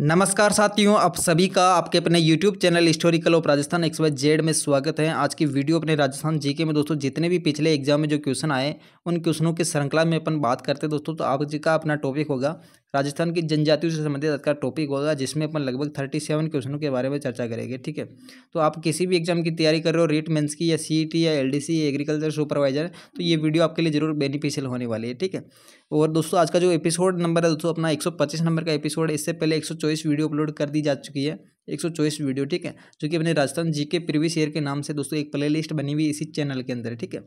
नमस्कार साथियों आप सभी का आपके अपने YouTube channel historical of Rajasthan X Y Z में स्वागत है आज की वीडियो अपने राजस्थान जीके में दोस्तों जितने भी पिछले एग्जाम में जो क्वेश्चन आए उन क्वेश्चनों की श्रृंखला में अपन बात करते हैं दोस्तों तो जी का अपना टॉपिक होगा राजस्थान की जनजातियों से संबंधित आज का टॉपिक होगा जिसमें अपन लगभग थर्टी सेवन क्वेश्चनों के बारे में चर्चा करेंगे ठीक है तो आप किसी भी एग्जाम की तैयारी कर रहे हो रीट मेंस की या सी e या एल एग्रीकल्चर सुपरवाइजर तो ये वीडियो आपके लिए जरूर बेनिफिशियल होने वाली है ठीक है और दोस्तों आज का जो एपिसोड नंबर है दोस्तों अपना एक नंबर का एपिसोड इससे पहले एक वीडियो अपलोड कर दी जा चुकी है एक सौ चौबीस वीडियो ठीक है जो कि अपने राजस्थान जी के प्रीवियस ईयर के नाम से दोस्तों एक प्लेलिस्ट बनी हुई इसी चैनल के अंदर ठीक है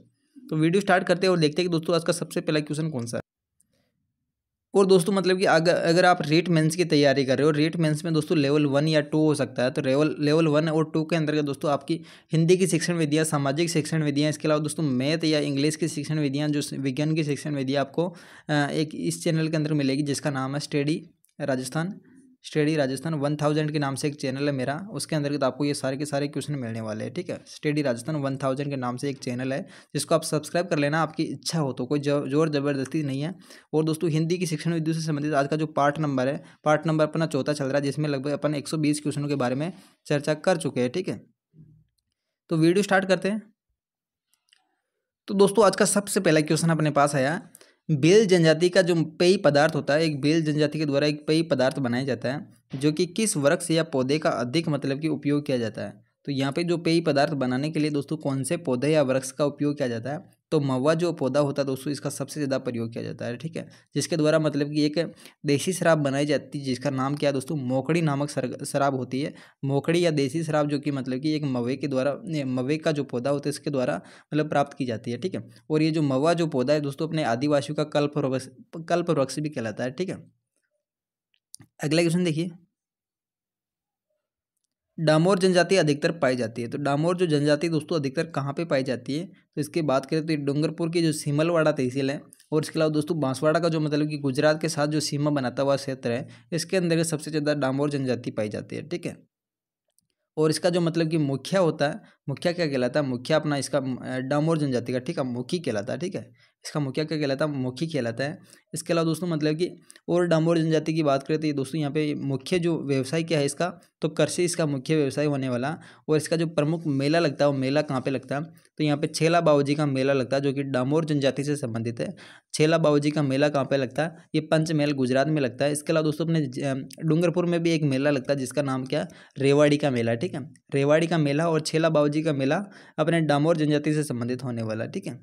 तो वीडियो स्टार्ट करते हैं और देखते हैं कि दोस्तों आज का सबसे पहला क्वेश्चन कौन सा है और दोस्तों मतलब कि अगर अगर आप रेट मेंस की तैयारी कर रहे हो रेट मेंस में दोस्तों लेवल वन या टू हो सकता है तो लेवल लेवल वन और टू के अंतर्गत दोस्तों आपकी हिंदी की शिक्षण विधियाँ सामाजिक शिक्षण विधियाँ इसके अलावा दोस्तों मैथ या इंग्लिश की शिक्षण विधियाँ जो विज्ञान की शिक्षण विधियाँ आपको एक इस चैनल के अंदर मिलेगी जिसका नाम है study Rajasthan study Rajasthan one thousand के नाम से एक चैनल है मेरा उसके अंतर्गत आपको ये सारे के सारे क्वेश्चन मिलने वाले हैं ठीक है स्टडी राजस्थान वन थाउजेंड के नाम से एक चैनल है जिसको आप सब्सक्राइब कर लेना आपकी इच्छा हो तो कोई जोर जबरदस्ती नहीं है और दोस्तों हिंदी की शिक्षण विद्युत से संबंधित आज का जो पार्ट नंबर है पार्ट नंबर अपना चौथा चल रहा है जिसमें लगभग अपन एक क्वेश्चनों के बारे में चर्चा कर चुके हैं ठीक है तो वीडियो स्टार्ट करते हैं तो दोस्तों आज का सबसे पहला क्वेश्चन अपने पास आया बेल जनजाति का जो पेय पदार्थ होता है एक बेल जनजाति के द्वारा एक पेय पदार्थ बनाया जाता है जो कि किस वृक्ष या पौधे का अधिक मतलब कि उपयोग किया जाता है तो यहाँ पे जो पेय पदार्थ बनाने के लिए दोस्तों कौन से पौधे या वृक्ष का उपयोग किया जाता है तो मवा जो पौधा होता है दोस्तों इसका सबसे ज़्यादा प्रयोग किया जाता है ठीक है जिसके द्वारा मतलब कि एक देसी शराब बनाई जाती है जिसका नाम क्या है दोस्तों मोकड़ी नामक शराब होती है मोकड़ी या देसी शराब जो कि मतलब कि एक मवे के द्वारा मवे का जो पौधा होता है इसके द्वारा मतलब प्राप्त की जाती है ठीक है और ये जो मवा जो पौधा है दोस्तों अपने आदिवासियों का कल्प कल्प वृक्ष भी कहलाता है ठीक है अगला क्वेश्चन देखिए डामोर जनजाति अधिकतर पाई जाती है तो डामोर जो जनजाति दोस्तों अधिकतर कहाँ पे पाई जाती है तो इसकी बात करें तो ये डूंगरपुर की जो सीमलवाड़ा तहसील है और इसके अलावा दोस्तों बांसवाड़ा का जो मतलब कि गुजरात के साथ जो सीमा बनाता हुआ क्षेत्र है इसके अंदर सबसे ज़्यादा डामोर जनजाति पाई जाती है ठीक है और इसका जो मतलब कि मुखिया होता है मुखिया क्या कहलाता है मुखिया अपना इसका डामोर जनजाति का ठीक है मुखी कहलाता है ठीक है इसका मुखिया क्या कहलाता है मुखी कहलाता है इसके अलावा दोस्तों मतलब कि और डामोर जनजाति की बात करें तो ये दोस्तों यहाँ पे मुख्य जो व्यवसाय क्या है इसका तो कृषि इसका मुख्य व्यवसाय होने वाला और इसका जो प्रमुख मेला लगता है वो मेला कहाँ पे लगता है तो यहाँ पे छेला बाबूजी का मेला लगता है जो कि डामोर जनजाति से संबंधित है छेला बाबूजी का मेला कहाँ पे लगता है ये पंचमहल गुजरात में लगता है इसके अलावा दोस्तों अपने डूंगरपुर में भी एक मेला लगता है जिसका नाम क्या रेवाड़ी का मेला ठीक है रेवाड़ी का मेला और छेला बाबूजी जी का मेला अपने डामोर जनजाति से संबंधित होने वाला ठीक है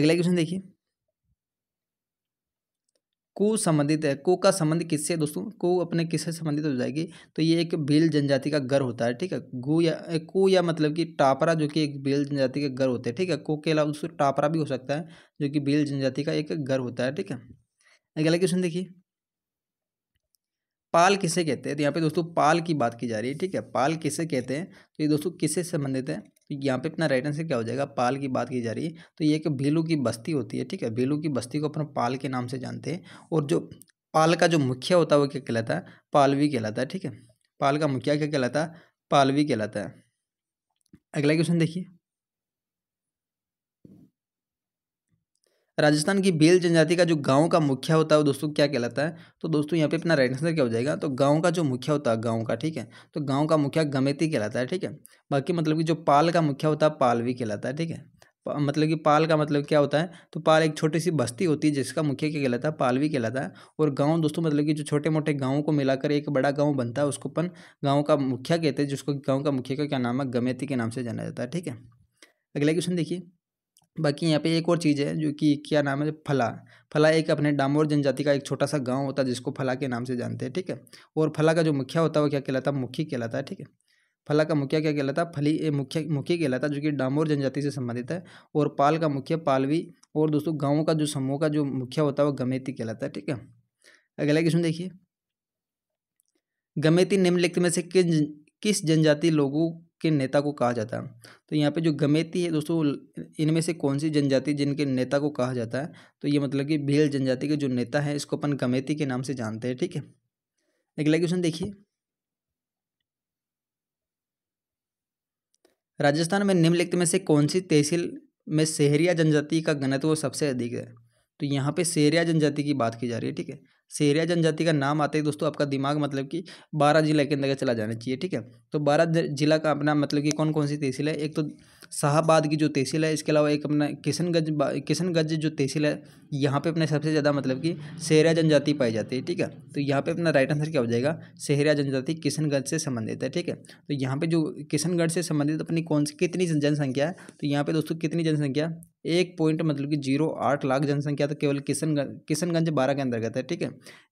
अगला क्वेश्चन देखिए को संबंधित है को का संबंध किससे दोस्तों को अपने किससे संबंधित हो जाएगी तो ये एक बेल जनजाति का घर होता है ठीक है गु या को या मतलब कि टापरा जो कि एक बेल जनजाति का घर होते हैं ठीक है को के अलावा उसको टापरा भी हो सकता है जो कि बेल जनजाति का एक घर होता है ठीक है अगला क्वेश्चन देखिए पाल किसे कहते हैं तो यहाँ पे दोस्तों पाल की बात की जा रही है ठीक है पाल किसे कहते हैं तो ये दोस्तों किसे संबंधित है तो यहाँ पे अपना राइट आंसर क्या हो जाएगा पाल की बात की जा रही है तो ये एक भीलू की बस्ती होती है ठीक है भीलू की बस्ती को अपन पाल के नाम से जानते हैं और जो पाल का जो मुखिया होता है वो क्या कहलाता है पालवी कहलाता है ठीक है पाल का मुखिया क्या कहलाता है पालवी कहलाता है अगला क्वेश्चन देखिए राजस्थान की बेल जनजाति का जो गाँव का मुखिया होता है वो दोस्तों क्या कहलाता है तो दोस्तों यहाँ पे अपना राइट आंसर क्या हो जाएगा तो गाँव का जो मुखिया होता है गाँव का ठीक है तो गाँव का मुखिया गमेती कहलाता है ठीक है बाकी मतलब कि जो पाल का मुखिया होता है पालवी कहलाता है ठीक है मतलब कि पाल का मतलब क्या होता है तो पाल एक छोटी सी बस्ती होती है जिसका मुखिया क्या कहलाता है पालवी कहलाता है और गांव दोस्तों मतलब कि जो छोटे मोटे गांवों को मिलाकर एक बड़ा गांव बनता है उसको अपन गांव का मुखिया कहते हैं जिसको गांव का मुखिया का क्या नाम है गमेती के नाम से जाना जाता है ठीक है अगला क्वेश्चन देखिए बाकी यहाँ पे एक और चीज़ है जो कि क्या नाम है मतलब फला फला एक अपने डामोर जनजाति का एक छोटा सा गांव होता है जिसको फला के नाम से जानते हैं ठीक है और फला का जो मुखिया होता है वो क्या कहलाता है मुखी कहलाता है ठीक है फला का मुखिया क्या कहलाता है फली मुखिया मुखी कहलाता है जो कि डामोर जनजाति से संबंधित है और पाल का मुखिया पालवी और दोस्तों गाँव का जो समूह का जो मुखिया होता है वो गमेती कहलाता है ठीक है अगला क्वेश्चन देखिए गमेती निम्नलिखित में से किस किस जनजाति लोगों के नेता को कहा जाता है तो यहाँ पे जो गमेती है दोस्तों इनमें से कौन सी जनजाति जिनके नेता को कहा जाता है तो ये मतलब कि भील जनजाति के जो नेता है इसको अपन गमेती के नाम से जानते हैं ठीक है अगला क्वेश्चन देखिए राजस्थान में निम्नलिखित में से कौन सी तहसील में सेहरिया जनजाति का घनत्व सबसे अधिक है तो यहाँ पे सेहरिया जनजाति की बात की जा रही है ठीक है सेरिया जनजाति का नाम आते ही दोस्तों आपका दिमाग मतलब कि बारह जिला के अंदर चला जाना चाहिए ठीक है तो बारह जिला का अपना मतलब कि कौन कौन सी तहसील है एक तो शाहबाद की जो तहसील है इसके अलावा एक अपना किशनगंज किशनगंज जो तहसील है यहाँ पे अपने सबसे ज़्यादा मतलब कि सहरिया जनजाति पाई जाती है ठीक है तो यहाँ पे अपना राइट आंसर क्या हो जाएगा सहरिया जनजाति किशनगंज से संबंधित है ठीक है तो यहाँ पे जो किशनगढ़ से संबंधित अपनी कौन सी कितनी जनसंख्या है तो यहाँ पर दोस्तों कितनी जनसंख्या एक पॉइंट मतलब कि जीरो आठ लाख जनसंख्या तो केवल किशनगंज किशनगंज बारह के अंतर्गत है ठीक है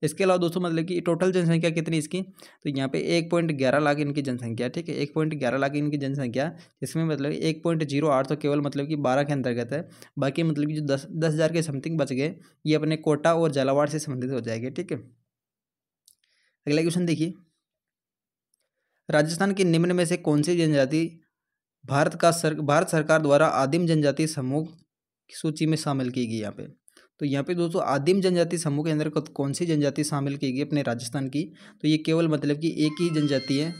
इसके अलावा दोस्तों मतलब कि टोटल जनसंख्या कितनी इसकी तो यहाँ पे एक पॉइंट ग्यारह लाख इनकी जनसंख्या ठीक है एक पॉइंट ग्यारह लाख इनकी जनसंख्या इसमें मतलब एक पॉइंट जीरो आठ तो केवल मतलब कि बारह के अंतर्गत है बाकी मतलब कि जो दस दस हज़ार के समथिंग बच गए ये अपने कोटा और झालावाड़ से संबंधित हो जाएंगे ठीक है अगला क्वेश्चन देखिए राजस्थान के निम्न में से कौन सी जनजाति भारत का सर भारत सरकार द्वारा आदिम जनजाति समूह की सूची में शामिल की गई यहाँ पे तो यहाँ पे दोस्तों आदिम जनजाति समूह के अंदर कौन सी जनजाति शामिल की गई अपने राजस्थान की तो ये केवल मतलब कि एक ही जनजाति है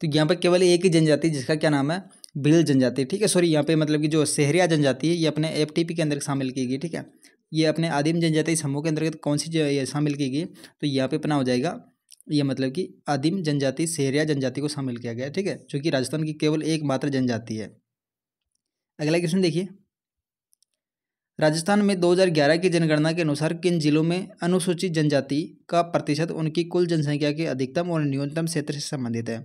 तो यहाँ पर केवल एक ही जनजाति जिसका क्या नाम है भील जनजाति ठीक है सॉरी यहाँ पे मतलब कि जो शहरिया जनजाति है ये अपने एफ के अंदर शामिल की गई ठीक है ये अपने आदिम जनजाति समूह के अंतर्गत कौन सी शामिल की गई तो यहाँ पे अपना हो जाएगा ये मतलब कि आदिम जनजाति सहरिया जनजाति को शामिल किया गया ठीक है जो कि राजस्थान की केवल एकमात्र जनजाति है अगला क्वेश्चन देखिए राजस्थान में 2011 की जनगणना के अनुसार किन जिलों में अनुसूचित जनजाति का प्रतिशत उनकी कुल जनसंख्या के अधिकतम और न्यूनतम क्षेत्र से संबंधित है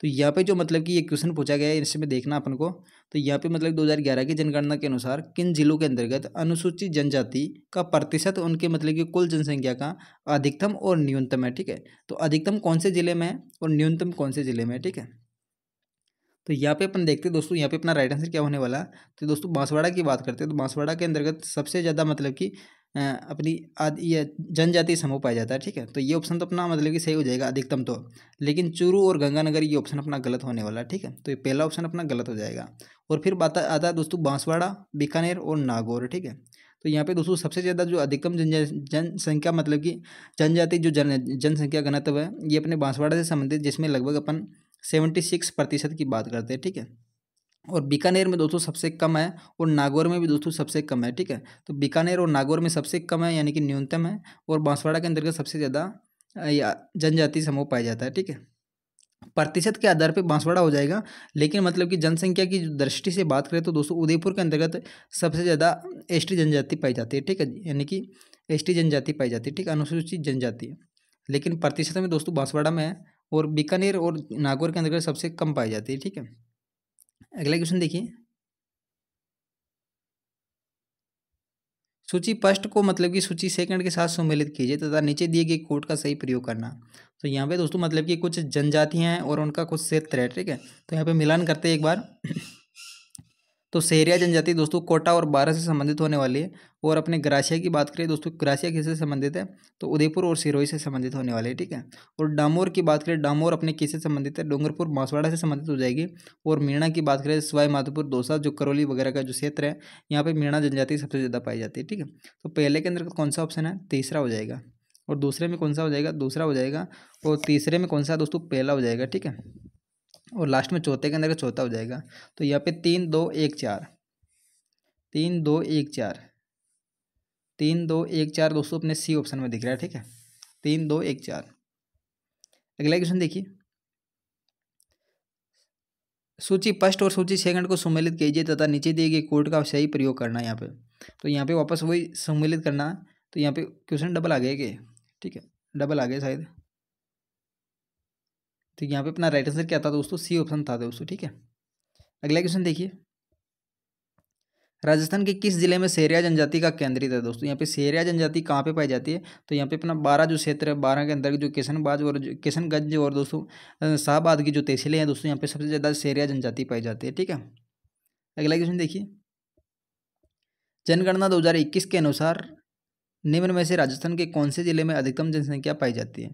तो यहाँ पे जो मतलब कि ये क्वेश्चन पूछा गया है इसमें देखना अपन को तो यहाँ पे मतलब 2011 की जनगणना के अनुसार किन जिलों के अंतर्गत अनुसूचित जनजाति का प्रतिशत उनके मतलब कि कुल जनसंख्या का अधिकतम और न्यूनतम है ठीक है तो अधिकतम कौन से ज़िले में है और न्यूनतम कौन से ज़िले में है ठीक है तो यहाँ पे अपन देखते हैं दोस्तों यहाँ पे अपना राइट आंसर क्या होने वाला तो दोस्तों बांसवाड़ा की बात करते हैं तो बांसवाड़ा के अंतर्गत सबसे ज़्यादा मतलब कि अपनी आदि ये जनजाति समूह पाया जाता है ठीक है तो ये ऑप्शन तो अपना मतलब कि सही हो जाएगा अधिकतम तो लेकिन चूरू और गंगानगर ये ऑप्शन अपना गलत होने वाला है ठीक है तो ये पहला ऑप्शन अपना गलत हो जाएगा और फिर बात आता है दोस्तों बांसवाड़ा बीकानेर और नागौर ठीक है तो यहाँ पे दोस्तों सबसे ज़्यादा जो अधिकतम जनसंख्या मतलब कि जनजाति जो जन जनसंख्या घनत्व है ये अपने बांसवाड़ा से संबंधित जिसमें लगभग अपन सेवेंटी सिक्स प्रतिशत की बात करते हैं ठीक है और बीकानेर में दोस्तों सबसे कम है और नागौर में भी दोस्तों सबसे कम है ठीक है तो बीकानेर और नागौर में सबसे कम है यानी कि न्यूनतम है और बांसवाड़ा के अंतर्गत सबसे ज़्यादा जनजाति समूह पाया जाता है ठीक है प्रतिशत के आधार पर बांसवाड़ा हो जाएगा लेकिन मतलब कि जनसंख्या की दृष्टि से बात करें तो दोस्तों उदयपुर के अंतर्गत सबसे ज़्यादा एस जनजाति पाई जाती है ठीक है यानी कि एस जनजाति पाई जाती है ठीक अनुसूचित जनजाति लेकिन प्रतिशत में दोस्तों बांसवाड़ा में है और बीकानेर और नागौर के अंतर्गत सबसे कम पाई जाती है ठीक है अगला क्वेश्चन देखिए सूची फर्स्ट को मतलब कि सूची सेकंड के साथ सम्मिलित कीजिए तथा नीचे दिए गए कोड का सही प्रयोग करना तो यहाँ पे दोस्तों मतलब कि कुछ जनजातियाँ हैं और उनका कुछ क्षेत्र है ठीक है तो यहाँ पे मिलान करते हैं एक बार तो सहरिया जनजाति दोस्तों कोटा और बारह से संबंधित होने वाली है और अपने ग्रासिया की बात करें दोस्तों ग्रासिया किससे संबंधित है तो उदयपुर और सिरोही से संबंधित होने वाली है ठीक है और डामोर की बात करें डामोर अपने किससे संबंधित है डूंगरपुर बांसवाड़ा से संबंधित हो जाएगी और मीणा की बात करें सवाई माधोपुर दौसा जो करौली वगैरह का जो क्षेत्र है यहाँ पर मीणा जनजाति सबसे ज़्यादा पाई जाती है ठीक है तो पहले के अंदर कौन सा ऑप्शन है तीसरा हो जाएगा और दूसरे में कौन सा हो जाएगा दूसरा हो जाएगा और तीसरे में कौन सा दोस्तों पहला हो जाएगा ठीक है और लास्ट में चौथे के अंदर चौथा हो जाएगा तो यहाँ पे तीन दो एक चार तीन दो एक चार तीन दो एक चार दोस्तों अपने सी ऑप्शन में दिख रहा है ठीक है तीन दो एक चार अगला क्वेश्चन देखिए सूची फर्स्ट और सूची सेकंड को सम्मिलित कीजिए तथा नीचे दिए गए कोड का सही प्रयोग करना है यहाँ पे तो यहाँ पे वापस वही सम्मिलित करना तो यहाँ पे क्वेश्चन डबल आ गया कि ठीक है डबल आ गया शायद तो यहाँ पे अपना राइट आंसर क्या था दोस्तों सी ऑप्शन था दोस्तों ठीक है अगला क्वेश्चन देखिए राजस्थान के किस जिले में सेरिया जनजाति का केंद्रित है दोस्तों यहाँ पे सेरिया जनजाति कहाँ पे पाई जाती है तो यहाँ पे अपना बारह जो क्षेत्र है बारह के अंदर जो किशनबाज और किशनगंज और दोस्तों शाहबाद की जो तहसीलें हैं दोस्तों यहाँ पे सबसे ज़्यादा सेरिया जनजाति पाई जाती है ठीक है अगला क्वेश्चन देखिए जनगणना दो के अनुसार निम्न में से राजस्थान के कौन से जिले में अधिकतम जनसंख्या पाई जाती है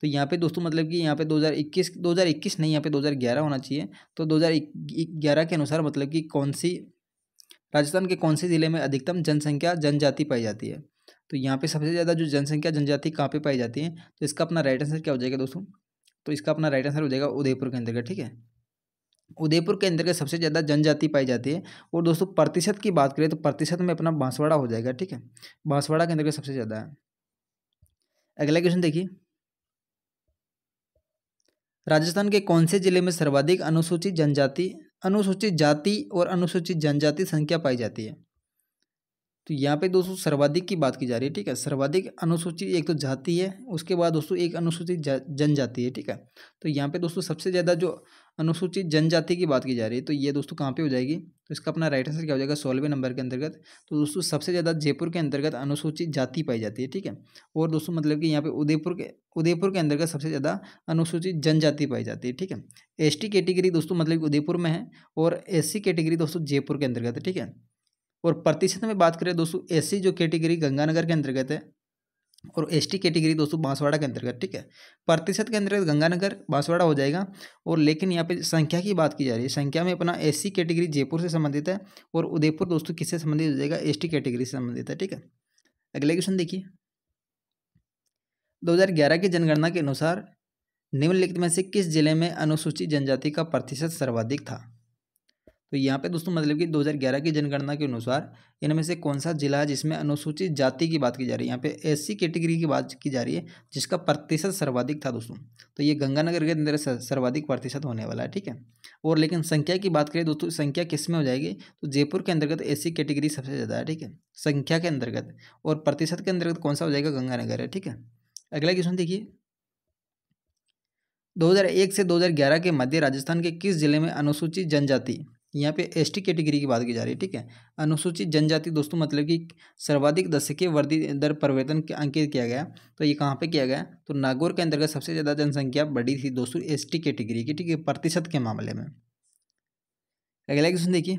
तो यहाँ पे दोस्तों मतलब कि यहाँ पे 2021 2021 नहीं यहाँ पे 2011 होना चाहिए तो 2011 के अनुसार मतलब कि कौन सी राजस्थान के कौन से ज़िले में अधिकतम जनसंख्या जनजाति पाई जाती है तो यहाँ पे सबसे ज़्यादा जो जनसंख्या जनजाति कहाँ पे पाई जाती है तो इसका अपना राइट आंसर क्या हो जाएगा दोस्तों तो इसका अपना राइट आंसर हो जाएगा उदयपुर के अंतर्गत ठीक है उदयपुर के अंतर्गत सबसे ज़्यादा जनजाति पाई जाती है और दोस्तों प्रतिशत की बात करें तो प्रतिशत में अपना बांसवाड़ा हो जाएगा ठीक है बांसवाड़ा के अंतर्गत सबसे ज़्यादा है अगला क्वेश्चन देखिए राजस्थान के कौन से जिले में सर्वाधिक अनुसूचित जनजाति अनुसूचित जाति और अनुसूचित जनजाति संख्या पाई जाती है तो यहाँ पे दोस्तों सर्वाधिक की बात की जा रही है ठीक है सर्वाधिक अनुसूचित एक तो जाति है उसके बाद दोस्तों एक अनुसूचित जनजाति है ठीक है तो यहाँ पे दोस्तों सबसे ज़्यादा जो अनुसूचित जनजाति की बात की जा रही है तो ये दोस्तों कहाँ पे हो जाएगी तो इसका अपना राइट आंसर क्या हो जाएगा सोलहवें नंबर के अंतर्गत तो दोस्तों सबसे ज़्यादा जयपुर के अंतर्गत अनुसूचित जाति पाई जाती है ठीक है और दोस्तों मतलब कि यहाँ पे उदयपुर के उदयपुर के अंतर्गत सबसे ज़्यादा अनुसूचित जनजाति पाई जाती है ठीक है एस कैटेगरी दोस्तों मतलब उदयपुर में है और एस कैटेगरी दोस्तों जयपुर के अंतर्गत है ठीक है और प्रतिशत में बात करें दोस्तों एस जो कैटेगरी गंगानगर के अंतर्गत है और एस टी कैटेगरी दोस्तों बांसवाड़ा के अंतर्गत ठीक है प्रतिशत के अंतर्गत गंगानगर बांसवाड़ा हो जाएगा और लेकिन यहाँ पे संख्या की बात की जा रही है संख्या में अपना एस सी कैटेगरी जयपुर से संबंधित है और उदयपुर दोस्तों किससे संबंधित हो जाएगा एस टी कैटेगरी से संबंधित है ठीक है अगले क्वेश्चन देखिए ग्यारह की जनगणना के अनुसार निम्नलिखित में से किस जिले में अनुसूचित जनजाति का प्रतिशत सर्वाधिक था तो यहाँ पे दोस्तों मतलब कि 2011 की जनगणना के अनुसार इनमें से कौन सा जिला है जिसमें अनुसूचित जाति की बात की जा रही है यहाँ पे एससी कैटेगरी की बात की जा रही है जिसका प्रतिशत सर्वाधिक था दोस्तों तो ये गंगानगर के अंदर सर्वाधिक प्रतिशत होने वाला है ठीक है और लेकिन संख्या की बात करें दोस्तों संख्या किस में हो जाएगी तो जयपुर के अंतर्गत ए कैटेगरी सबसे ज़्यादा है ठीक है संख्या के अंतर्गत और प्रतिशत के अंतर्गत कौन सा हो जाएगा गंगानगर है ठीक है अगला क्वेश्चन देखिए 2001 से 2011 के मध्य राजस्थान के किस जिले में अनुसूचित जनजाति यहाँ पे एसटी कैटेगरी की बात की जा रही है ठीक है अनुसूचित जनजाति दोस्तों मतलब कि सर्वाधिक दशकीय वर्दी दर परिवर्तन अंकित किया गया तो ये कहाँ पे किया गया तो नागौर के अंतर्गत सबसे ज़्यादा जनसंख्या बढ़ी थी दोस्तों एसटी कैटेगरी की ठीक है प्रतिशत के मामले में अगला क्वेश्चन देखिए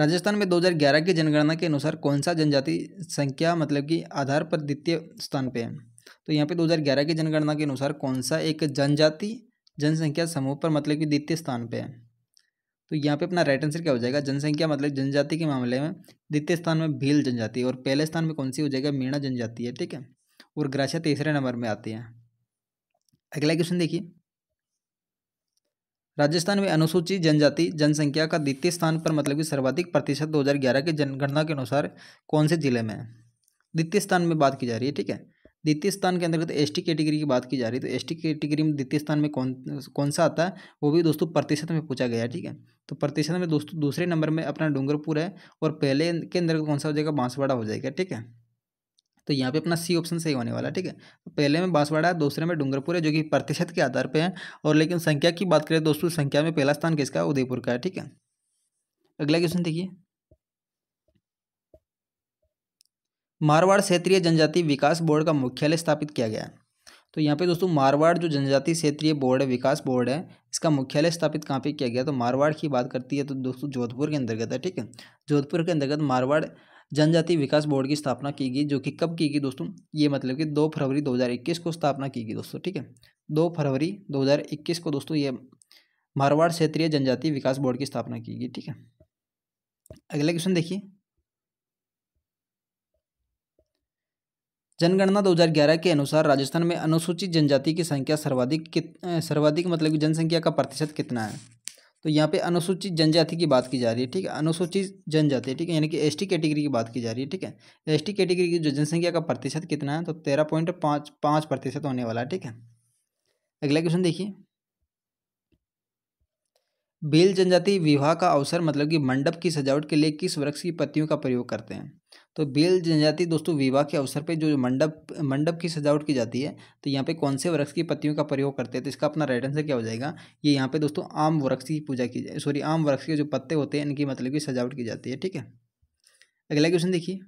राजस्थान में ग्यारह की जनगणना के अनुसार कौन सा जनजाति संख्या मतलब कि आधार पर द्वितीय स्थान पर है तो यहाँ पे 2011 की जनगणना के अनुसार कौन सा एक जनजाति जनसंख्या समूह पर मतलब कि द्वितीय स्थान पर है तो यहाँ पे अपना राइट आंसर क्या हो जाएगा जनसंख्या मतलब जनजाति के मामले में द्वितीय स्थान में भील जनजाति और पहले स्थान में कौन सी हो जाएगा मीणा जनजाति है ठीक है और ग्राशा तीसरे नंबर में आती है अगला क्वेश्चन देखिए राजस्थान में अनुसूचित जनजाति जनसंख्या का द्वितीय स्थान पर मतलब कि सर्वाधिक प्रतिशत ग्यारह की जनगणना के अनुसार कौन से जिले में है द्वितीय स्थान में बात की जा रही है ठीक है द्वितीय स्थान के अंतर्गत एस टी कैटेगरी की बात की जा रही है तो एस टी कैटेगरी में द्वितीय स्थान में कौन कौन सा आता है वो भी दोस्तों प्रतिशत में पूछा गया है ठीक है तो प्रतिशत में दोस्तों दूसरे नंबर में अपना डूंगरपुर है और पहले के अंदर कौन सा हो जाएगा बांसवाड़ा हो जाएगा ठीक है तो यहाँ पे अपना सी ऑप्शन सही होने वाला है ठीक है तो पहले में बांसवाड़ा है दूसरे में डूंगरपुर है जो कि प्रतिशत के आधार पे है और लेकिन संख्या की बात करें दोस्तों संख्या में पहला स्थान किसका उदयपुर का है ठीक है अगला क्वेश्चन देखिए मारवाड़ क्षेत्रीय जनजाति विकास बोर्ड का मुख्यालय स्थापित किया गया तो यहाँ पे दोस्तों मारवाड़ जो जनजाति क्षेत्रीय बोर्ड है विकास बोर्ड है इसका मुख्यालय स्थापित कहाँ पे किया गया तो मारवाड़ की बात करती है तो दोस्तों जोधपुर के अंतर्गत है ठीक है जोधपुर के अंतर्गत मारवाड़ जनजाति विकास बोर्ड की स्थापना की गई जो कि कब की गई दोस्तों ये मतलब कि दो फरवरी दो को स्थापना की गई दोस्तों ठीक है दो फरवरी दो को दोस्तों ये मारवाड़ क्षेत्रीय जनजाति विकास बोर्ड की स्थापना की गई ठीक है अगला क्वेश्चन देखिए जनगणना 2011 के अनुसार राजस्थान में अनुसूचित जनजाति की संख्या सर्वाधिक कित सर्वाधिक मतलब कि जनसंख्या का प्रतिशत कितना है तो यहाँ पे अनुसूचित जनजाति की बात की जा रही है ठीक है अनुसूचित जनजाति ठीक है यानी कि एसटी कैटेगरी की बात की जा रही है ठीक है एसटी कैटेगरी की जो जनसंख्या का प्रतिशत कितना है तो तेरह पॉइंट पाँच पाँच प्रतिशत होने वाला है ठीक है अगला क्वेश्चन देखिए बेल जनजाति विवाह का अवसर मतलब कि मंडप की सजावट के लिए किस वृक्ष की पत्तियों का प्रयोग करते हैं तो बेल जनजाति दोस्तों विवाह के अवसर पे जो मंडप मंडप की सजावट की जाती है तो यहाँ पे कौन से वृक्ष की पत्तियों का प्रयोग करते हैं तो इसका अपना राइट आंसर क्या हो जाएगा ये यहाँ पे दोस्तों आम वृक्ष की पूजा की जाए सॉरी आम वृक्ष के जो पत्ते होते हैं इनकी मतलब की सजावट की जाती है ठीक है अगला क्वेश्चन देखिए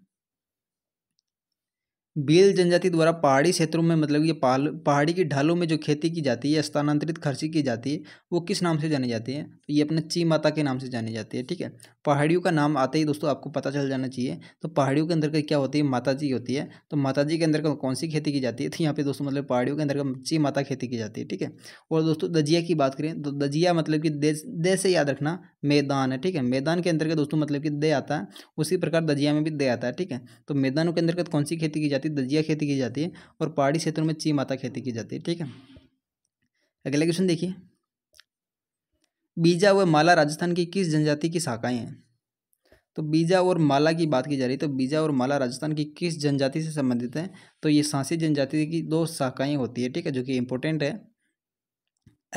बेल जनजाति द्वारा पहाड़ी क्षेत्रों में मतलब ये पहाड़ी की ढालों में जो खेती की जाती है स्थानांतरित खर्ची की जाती है वो किस नाम से जानी जाती है तो ये अपने ची माता के नाम से जानी जाती है ठीक है पहाड़ियों का नाम आते ही दोस्तों आपको पता चल जाना चाहिए तो पहाड़ियों के अंदर का क्या होती है माता जी होती है तो माता जी के अंदर का कौन सी खेती की जाती है तो यहाँ पे दोस्तों मतलब पहाड़ियों के अंदर का ची माता खेती की जाती है ठीक है और दोस्तों दजिया की बात करें तो दजिया मतलब कि दे से याद रखना मैदान है ठीक है मैदान के अंदर का दोस्तों मतलब कि दे आता है उसी प्रकार दजिया में भी दे आता है ठीक है तो मैदानों के अंतर्गत कौन सी खेती की जाती जाती है दजिया खेती की जाती है और पहाड़ी क्षेत्रों में ची माता खेती की जाती है ठीक है अगला क्वेश्चन देखिए बीजा व माला राजस्थान की किस जनजाति की शाखाएँ हैं तो बीजा और माला की बात की जा रही है तो बीजा और माला राजस्थान की किस जनजाति से संबंधित है तो ये सांसी जनजाति की दो शाखाएँ होती है ठीक है जो कि इम्पोर्टेंट है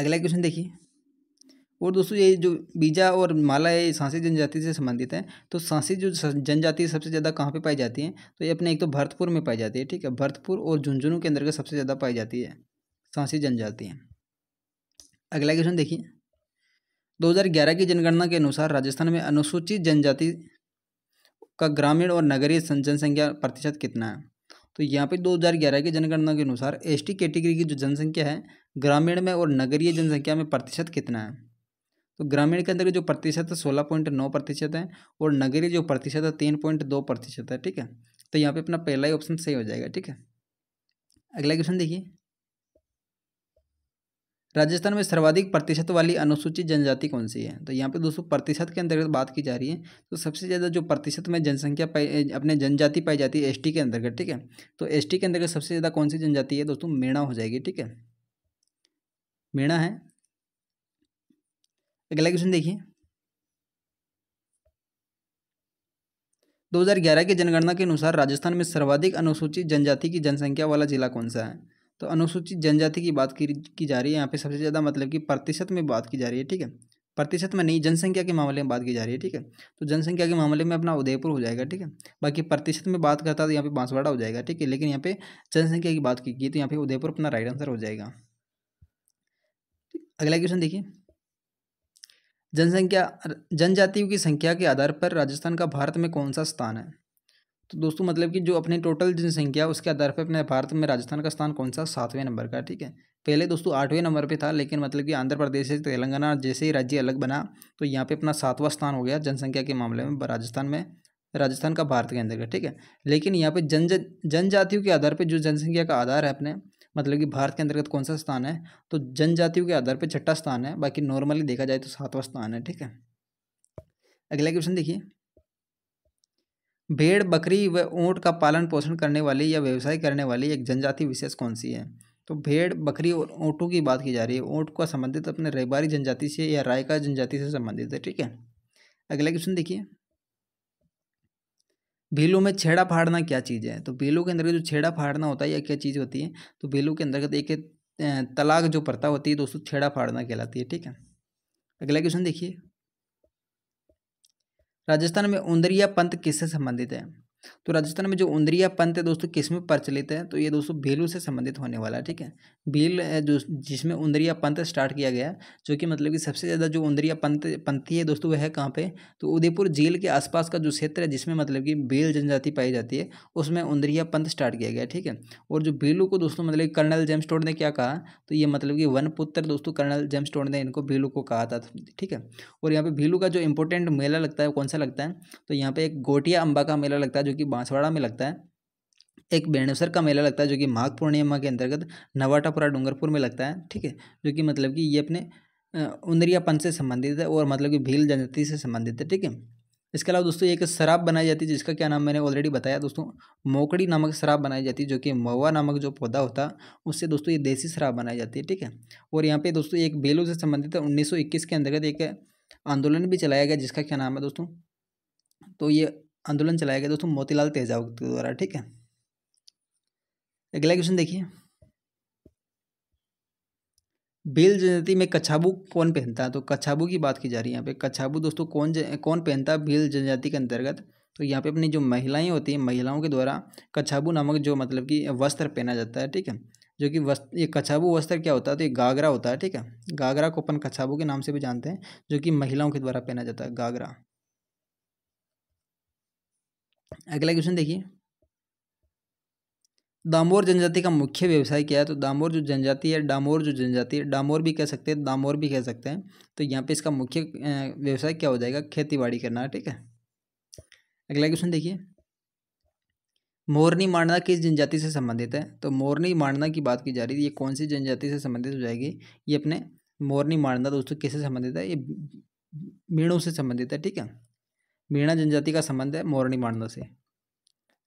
अगला क्वेश्चन देखिए और दोस्तों ये जो बीजा और माला है ये सांसी जनजाति से संबंधित है तो सांसी जो जनजाति सबसे ज़्यादा कहाँ पे पाई जाती है तो ये अपने एक तो भरतपुर में पाई जाती है ठीक है भरतपुर और झुंझुनू के अंदर सबसे ज़्यादा पाई जाती है सांसी जनजाति अगला क्वेश्चन देखिए दो की जनगणना के अनुसार राजस्थान में अनुसूचित जनजाति का ग्रामीण और नगरीय जनसंख्या प्रतिशत कितना है तो यहाँ पे 2011 की जनगणना के अनुसार एसटी कैटेगरी की जो जनसंख्या है ग्रामीण में और नगरीय जनसंख्या में प्रतिशत कितना है तो ग्रामीण के अंदर जो प्रतिशत है सोलह पॉइंट नौ प्रतिशत है और नगरीय जो प्रतिशत है तीन पॉइंट दो प्रतिशत है ठीक है तो यहाँ पे अपना पहला ही ऑप्शन सही हो जाएगा ठीक है अगला क्वेश्चन देखिए राजस्थान में सर्वाधिक प्रतिशत वाली अनुसूचित जनजाति कौन सी है तो यहाँ पे दोस्तों प्रतिशत के अंतर्गत बात की जा रही है तो सबसे ज़्यादा जो प्रतिशत में जनसंख्या पाई अपने जनजाति पाई जाती है एसटी के अंतर्गत ठीक है तो एसटी के अंतर्गत सबसे ज़्यादा कौन सी जनजाति है दोस्तों मेणा हो जाएगी ठीक है मेणा है तो अगला क्वेश्चन देखिए 2011 के जनगणना के अनुसार राजस्थान में सर्वाधिक अनुसूचित जनजाति की जनसंख्या वाला जिला कौन सा है तो अनुसूचित जनजाति की बात की, की जा रही है यहाँ पे सबसे ज़्यादा मतलब कि प्रतिशत में बात की जा रही है ठीक है प्रतिशत में नहीं जनसंख्या के मामले में बात की जा रही है ठीक है तो जनसंख्या के मामले में अपना उदयपुर हो जाएगा ठीक है बाकी प्रतिशत में बात करता तो यहाँ पे बांसवाड़ा हो जाएगा ठीक है लेकिन यहाँ पे जनसंख्या की बात की गई तो यहाँ पे उदयपुर अपना राइट आंसर हो जाएगा अगला क्वेश्चन देखिए जनसंख्या जनजातियों की संख्या के आधार पर राजस्थान का भारत में कौन सा स्थान है तो दोस्तों मतलब कि जो अपनी टोटल जनसंख्या उसके आधार पर अपने भारत में राजस्थान का स्थान कौन सा सातवें नंबर का ठीक है पहले दोस्तों आठवें नंबर पे था लेकिन मतलब कि आंध्र प्रदेश से तेलंगाना जैसे ही राज्य अलग बना तो यहाँ पे अपना सातवां स्थान हो गया जनसंख्या के मामले में राजस्थान में राजस्थान का भारत के अंदर का ठीक है लेकिन यहाँ पर जन जनजातियों के आधार पर जो जनसंख्या का आधार है अपने मतलब कि भारत के अंतर्गत कौन सा स्थान है तो जनजातियों के आधार पर छठा स्थान है बाकी नॉर्मली देखा जाए तो सातवां स्थान है ठीक है अगला क्वेश्चन देखिए भेड़ बकरी व ऊँट का पालन पोषण करने वाली या व्यवसाय करने वाली एक जनजाति विशेष कौन सी है तो भेड़ बकरी और ऊँटों की बात की जा रही है ऊँट का संबंधित अपने रेबारी जनजाति से या रायका जनजाति से संबंधित है ठीक है अगला क्वेश्चन देखिए बेलों में छेड़ा फाड़ना क्या चीज़ है तो बेलों के अंदर जो छेड़ा फाड़ना होता है या क्या चीज़ होती है तो बेलों के अंतर्गत तो एक तलाक जो प्रथा होती है दोस्तों छेड़ा फाड़ना कहलाती है ठीक है अगला क्वेश्चन देखिए राजस्थान में उंदरिया पंथ किससे संबंधित है तो राजस्थान में जो उंदरिया पंथ है दोस्तों किसमें प्रचलित है तो ये दोस्तों भेलू से संबंधित होने वाला है ठीक है भील जो जिसमें उंदरिया पंथ स्टार्ट किया गया जो कि मतलब कि सबसे ज़्यादा जो उंदरिया पंथ पंथी है दोस्तों वह है कहाँ पे तो उदयपुर जेल के आसपास का जो क्षेत्र है जिसमें मतलब कि बेल जनजाति पाई जाती है उसमें उंदरिया पंथ स्टार्ट किया गया ठीक है और जो भीलू को दोस्तों मतलब कर्नल जेम्स टोड ने क्या कहा तो ये मतलब कि वन पुत्र दोस्तों कर्नल जेम्स टोड ने इनको बेलू को कहा था ठीक है और यहाँ पे भीलू का जो इंपॉर्टेंट मेला लगता है कौन सा लगता है तो यहाँ पे एक गोटिया अम्बा का मेला लगता है जो कि बांसवाड़ा में लगता है एक बेणेश्वर का मेला लगता है जो कि माघ पूर्णिमा के अंतर्गत नवाटापुरा डूंगरपुर में लगता है ठीक है जो कि मतलब कि ये अपने उंदरियापन से संबंधित है और मतलब कि भील जनजाति से संबंधित है ठीक है इसके अलावा दोस्तों एक शराब बनाई जाती है जिसका क्या नाम मैंने ऑलरेडी बताया दोस्तों मोकड़ी नामक शराब बनाई जाती है जो कि मऊआ नामक जो पौधा होता है उससे दोस्तों ये देसी शराब बनाई जाती है ठीक है और यहाँ पे दोस्तों एक बेलू से संबंधित उन्नीस के अंतर्गत एक आंदोलन भी चलाया गया जिसका क्या नाम है दोस्तों तो ये आंदोलन चलाया गया दोस्तों मोतीलाल तेजाव के द्वारा ठीक है अगला क्वेश्चन देखिए भील जनजाति में कछाबू कौन पहनता है तो कछाबू की बात की जा रही है यहाँ पे कछाबू दोस्तों कौन ज, कौन पहनता है भील जनजाति के अंतर्गत तो यहाँ पे अपनी जो महिलाएं होती हैं महिलाओं के द्वारा कछाबू नामक जो मतलब कि वस्त्र पहना जाता है ठीक है जो कि वस्त्र ये कछाबू वस्त्र क्या होता है तो ये गागरा होता है ठीक है गागरा को अपन कछाबू के नाम से भी जानते हैं जो कि महिलाओं के द्वारा पहना जाता है गागरा अगला क्वेश्चन देखिए दामोर जनजाति का मुख्य व्यवसाय क्या है तो दामोर जो जनजाति है डामोर जो जनजाति है डामोर भी कह सकते हैं दामोर भी कह सकते हैं तो यहाँ पे इसका मुख्य व्यवसाय क्या हो जाएगा बाड़ी करना ठीक है अगला क्वेश्चन देखिए मोरनी मांडना किस जनजाति से संबंधित है तो मोरनी मांडना की बात की जा रही है ये कौन सी जनजाति से संबंधित हो जाएगी ये अपने मोरनी मांडना दोस्तों किससे संबंधित है ये मीणों से संबंधित है ठीक है मीणा जनजाति का संबंध है मोरनी मांडा से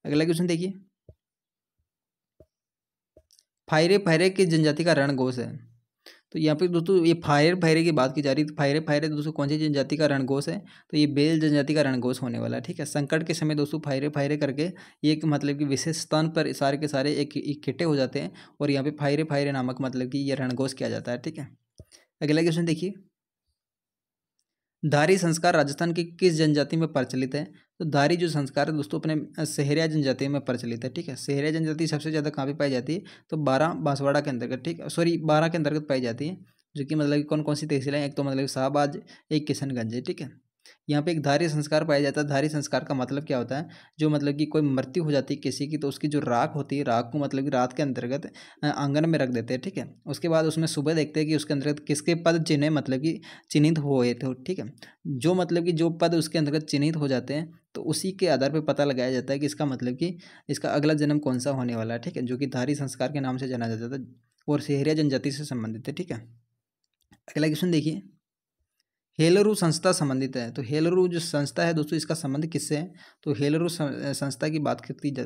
अगला क्वेश्चन देखिए फायरे फायरे किस जनजाति का घोष है तो यहाँ पे दोस्तों ये फायर फायरे की बात की जा रही है तो फायरे फायरे दोस्तों कौन सी जनजाति का घोष है तो ये बेल जनजाति का घोष होने वाला है ठीक है संकट के समय दोस्तों फायरे फायरे करके ये एक मतलब कि विशेष स्थान पर सारे के सारे एक इकट्ठे हो जाते हैं और यहाँ पे फायरे फायरे नामक मतलब कि ये घोष किया जाता है ठीक है अगला क्वेश्चन देखिए धारी संस्कार राजस्थान की किस जनजाति में प्रचलित है तो धारी जो संस्कार है दोस्तों अपने सहरिया जनजाति में प्रचलित है ठीक है सहरिया जनजाति सबसे ज़्यादा कहाँ पर पाई जाती है तो बारह बांसवाड़ा के अंतर्गत ठीक सॉरी बारह के अंतर्गत पाई जाती है जो कि मतलब कौन कौन सी तहसीलें है एक तो मतलब शाहबाज एक किशनगंज है ठीक है यहाँ पे एक धारी संस्कार पाया जाता है धारी संस्कार का मतलब क्या होता है जो मतलब कि कोई मृत्यु हो जाती है किसी की तो उसकी जो राख होती है राख को मतलब कि रात के अंतर्गत आंगन में रख देते हैं ठीक है उसके बाद उसमें सुबह देखते हैं कि उसके अंतर्गत किसके पद चिन्हें मतलब कि चिन्हित हुए थे ठीक है जो मतलब कि जो पद उसके अंतर्गत चिन्हित हो जाते हैं तो उसी के आधार पर पता लगाया जाता है कि इसका मतलब कि इसका अगला जन्म कौन सा होने वाला है ठीक है जो कि धारी संस्कार के नाम से जाना जाता था और सेहरिया जनजाति से संबंधित है ठीक है अगला क्वेश्चन देखिए हेलरू संस्था संबंधित है तो हेलरू जो संस्था है दोस्तों इसका संबंध किससे है तो हेलरू संस्था की बात की जा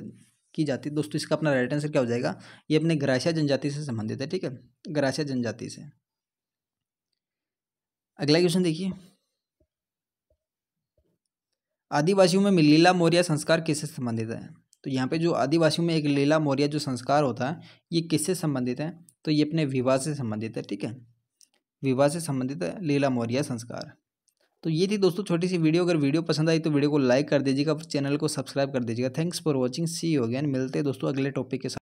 की जाती है दोस्तों इसका अपना राइट आंसर क्या हो जाएगा ये अपने ग्रासिया जनजाति से संबंधित है ठीक है ग्रासिया जनजाति से अगला क्वेश्चन देखिए आदिवासियों में लीला मौर्य संस्कार किससे संबंधित है तो यहाँ पे जो आदिवासियों में एक लीला मौर्य जो संस्कार होता है ये किससे संबंधित है तो ये अपने विवाह से संबंधित है ठीक है विवाह से संबंधित लीला मौर्य संस्कार तो ये थी दोस्तों छोटी सी वीडियो अगर वीडियो पसंद आई तो वीडियो को लाइक कर दीजिएगा चैनल को सब्सक्राइब कर दीजिएगा थैंक्स फॉर वॉचिंग सी हो गया मिलते हैं दोस्तों अगले टॉपिक के साथ